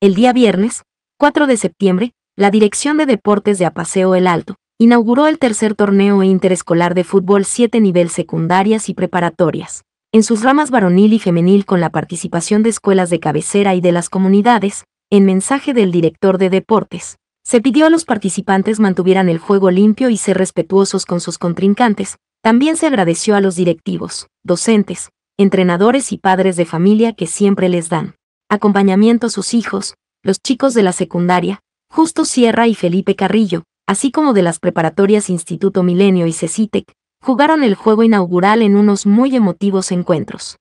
El día viernes, 4 de septiembre, la Dirección de Deportes de Apaseo El Alto inauguró el tercer torneo interescolar de fútbol 7 nivel secundarias y preparatorias, en sus ramas varonil y femenil con la participación de escuelas de cabecera y de las comunidades, en mensaje del director de deportes. Se pidió a los participantes mantuvieran el juego limpio y ser respetuosos con sus contrincantes. También se agradeció a los directivos, docentes, entrenadores y padres de familia que siempre les dan acompañamiento a sus hijos, los chicos de la secundaria, Justo Sierra y Felipe Carrillo, así como de las preparatorias Instituto Milenio y CECITEC, jugaron el juego inaugural en unos muy emotivos encuentros.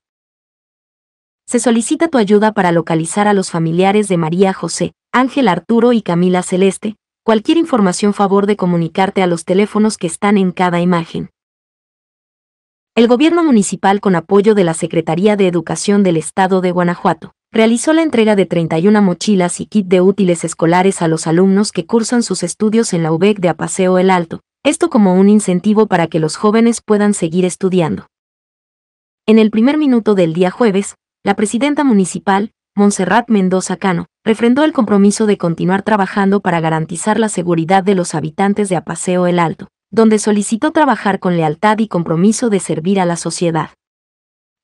Se solicita tu ayuda para localizar a los familiares de María José, Ángel Arturo y Camila Celeste, cualquier información favor de comunicarte a los teléfonos que están en cada imagen. El gobierno municipal con apoyo de la Secretaría de Educación del Estado de Guanajuato realizó la entrega de 31 mochilas y kit de útiles escolares a los alumnos que cursan sus estudios en la UBEC de Apaseo el Alto, esto como un incentivo para que los jóvenes puedan seguir estudiando. En el primer minuto del día jueves, la presidenta municipal, Montserrat Mendoza Cano, refrendó el compromiso de continuar trabajando para garantizar la seguridad de los habitantes de Apaseo el Alto, donde solicitó trabajar con lealtad y compromiso de servir a la sociedad.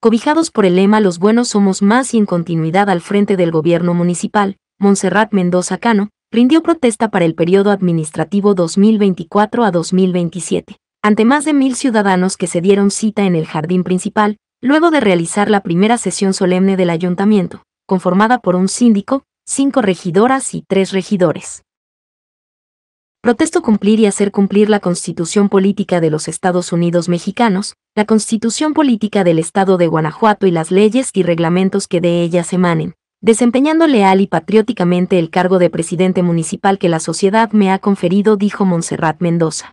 Cobijados por el lema Los buenos somos más y en continuidad al frente del gobierno municipal, Montserrat Mendoza Cano, rindió protesta para el periodo administrativo 2024 a 2027, ante más de mil ciudadanos que se dieron cita en el jardín principal, luego de realizar la primera sesión solemne del ayuntamiento, conformada por un síndico, cinco regidoras y tres regidores. Protesto cumplir y hacer cumplir la Constitución Política de los Estados Unidos Mexicanos, la Constitución Política del Estado de Guanajuato y las leyes y reglamentos que de ellas emanen, desempeñando leal y patrióticamente el cargo de presidente municipal que la sociedad me ha conferido, dijo Montserrat Mendoza.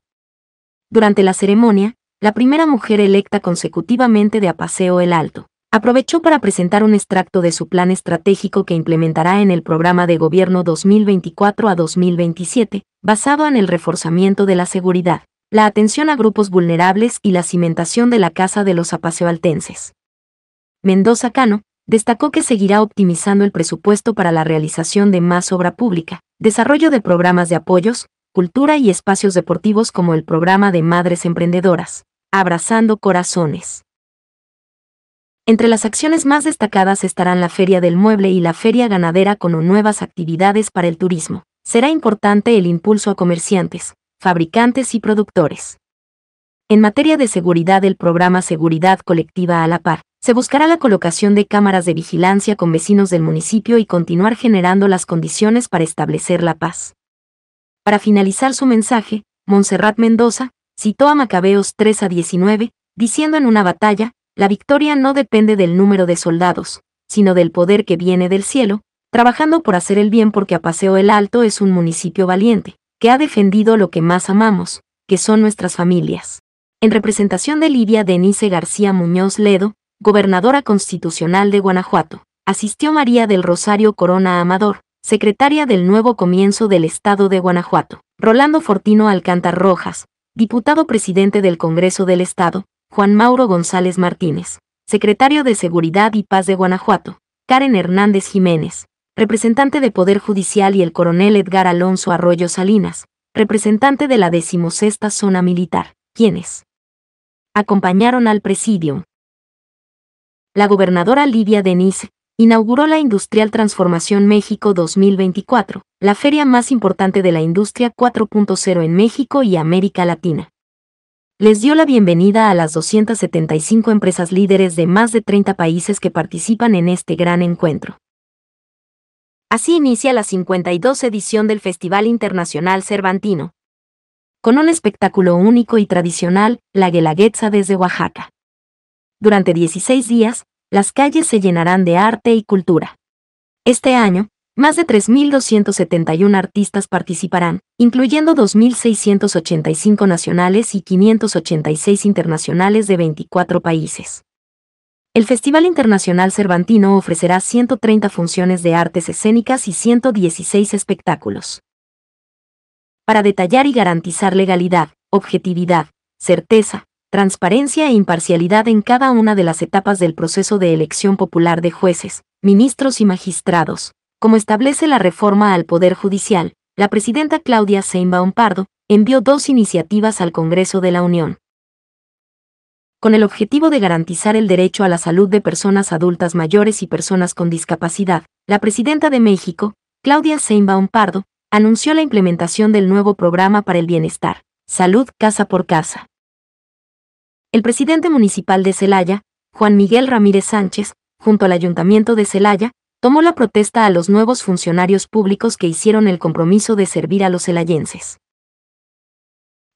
Durante la ceremonia, la primera mujer electa consecutivamente de Apaseo el Alto, aprovechó para presentar un extracto de su plan estratégico que implementará en el programa de gobierno 2024 a 2027, basado en el reforzamiento de la seguridad, la atención a grupos vulnerables y la cimentación de la Casa de los Apaseoaltenses. Mendoza Cano destacó que seguirá optimizando el presupuesto para la realización de más obra pública, desarrollo de programas de apoyos, cultura y espacios deportivos como el programa de Madres Emprendedoras, Abrazando Corazones. Entre las acciones más destacadas estarán la Feria del Mueble y la Feria Ganadera con nuevas actividades para el turismo. Será importante el impulso a comerciantes, fabricantes y productores. En materia de seguridad, el programa Seguridad Colectiva a la par, se buscará la colocación de cámaras de vigilancia con vecinos del municipio y continuar generando las condiciones para establecer la paz. Para finalizar su mensaje, Montserrat Mendoza citó a Macabeos 3 a 19, diciendo en una batalla, la victoria no depende del número de soldados, sino del poder que viene del cielo, trabajando por hacer el bien porque Apaseo el Alto es un municipio valiente, que ha defendido lo que más amamos, que son nuestras familias. En representación de Lidia Denise García Muñoz Ledo, gobernadora constitucional de Guanajuato, asistió María del Rosario Corona Amador, secretaria del nuevo comienzo del Estado de Guanajuato, Rolando Fortino Alcántar Rojas, diputado presidente del Congreso del Estado, Juan Mauro González Martínez, secretario de Seguridad y Paz de Guanajuato, Karen Hernández Jiménez, representante de Poder Judicial y el coronel Edgar Alonso Arroyo Salinas, representante de la decimosexta zona militar, quienes acompañaron al presidio. La gobernadora Lidia Denise inauguró la Industrial Transformación México 2024, la feria más importante de la industria 4.0 en México y América Latina les dio la bienvenida a las 275 empresas líderes de más de 30 países que participan en este gran encuentro. Así inicia la 52 edición del Festival Internacional Cervantino, con un espectáculo único y tradicional, la Guelaguetza desde Oaxaca. Durante 16 días, las calles se llenarán de arte y cultura. Este año, más de 3.271 artistas participarán, incluyendo 2.685 nacionales y 586 internacionales de 24 países. El Festival Internacional Cervantino ofrecerá 130 funciones de artes escénicas y 116 espectáculos. Para detallar y garantizar legalidad, objetividad, certeza, transparencia e imparcialidad en cada una de las etapas del proceso de elección popular de jueces, ministros y magistrados, como establece la reforma al Poder Judicial, la presidenta Claudia Sheinbaum Pardo envió dos iniciativas al Congreso de la Unión. Con el objetivo de garantizar el derecho a la salud de personas adultas mayores y personas con discapacidad, la presidenta de México, Claudia Sheinbaum Pardo, anunció la implementación del nuevo programa para el bienestar, Salud Casa por Casa. El presidente municipal de Celaya, Juan Miguel Ramírez Sánchez, junto al Ayuntamiento de Celaya, tomó la protesta a los nuevos funcionarios públicos que hicieron el compromiso de servir a los elayenses.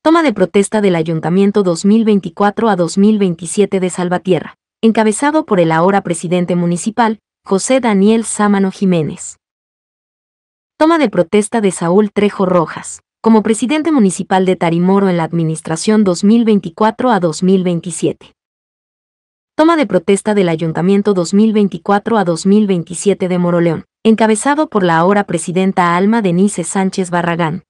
Toma de protesta del Ayuntamiento 2024 a 2027 de Salvatierra, encabezado por el ahora presidente municipal, José Daniel Sámano Jiménez. Toma de protesta de Saúl Trejo Rojas, como presidente municipal de Tarimoro en la administración 2024 a 2027. Toma de protesta del Ayuntamiento 2024 a 2027 de Moroleón, encabezado por la ahora presidenta Alma Denise Sánchez Barragán.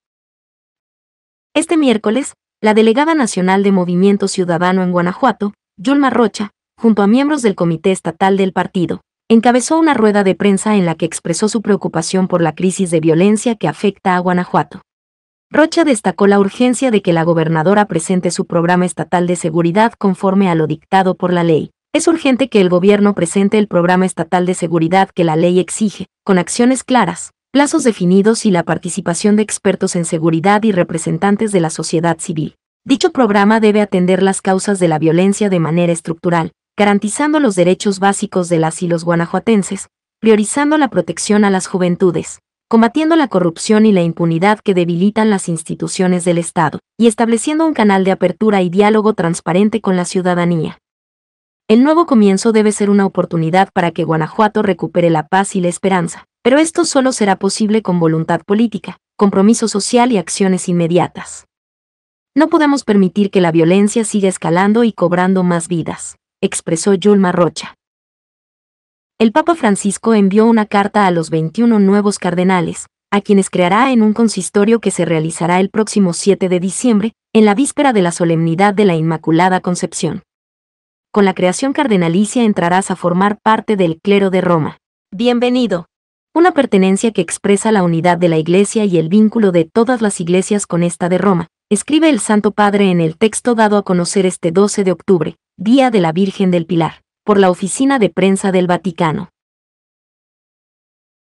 Este miércoles, la delegada nacional de Movimiento Ciudadano en Guanajuato, Yulma Rocha, junto a miembros del Comité Estatal del Partido, encabezó una rueda de prensa en la que expresó su preocupación por la crisis de violencia que afecta a Guanajuato. Rocha destacó la urgencia de que la gobernadora presente su programa estatal de seguridad conforme a lo dictado por la ley. Es urgente que el gobierno presente el programa estatal de seguridad que la ley exige, con acciones claras, plazos definidos y la participación de expertos en seguridad y representantes de la sociedad civil. Dicho programa debe atender las causas de la violencia de manera estructural, garantizando los derechos básicos de las y los guanajuatenses, priorizando la protección a las juventudes, combatiendo la corrupción y la impunidad que debilitan las instituciones del Estado, y estableciendo un canal de apertura y diálogo transparente con la ciudadanía. El nuevo comienzo debe ser una oportunidad para que Guanajuato recupere la paz y la esperanza, pero esto solo será posible con voluntad política, compromiso social y acciones inmediatas. No podemos permitir que la violencia siga escalando y cobrando más vidas, expresó Yulma Rocha. El Papa Francisco envió una carta a los 21 nuevos cardenales, a quienes creará en un consistorio que se realizará el próximo 7 de diciembre, en la víspera de la solemnidad de la Inmaculada Concepción con la creación cardenalicia entrarás a formar parte del clero de Roma. Bienvenido. Una pertenencia que expresa la unidad de la Iglesia y el vínculo de todas las iglesias con esta de Roma, escribe el Santo Padre en el texto dado a conocer este 12 de octubre, Día de la Virgen del Pilar, por la Oficina de Prensa del Vaticano.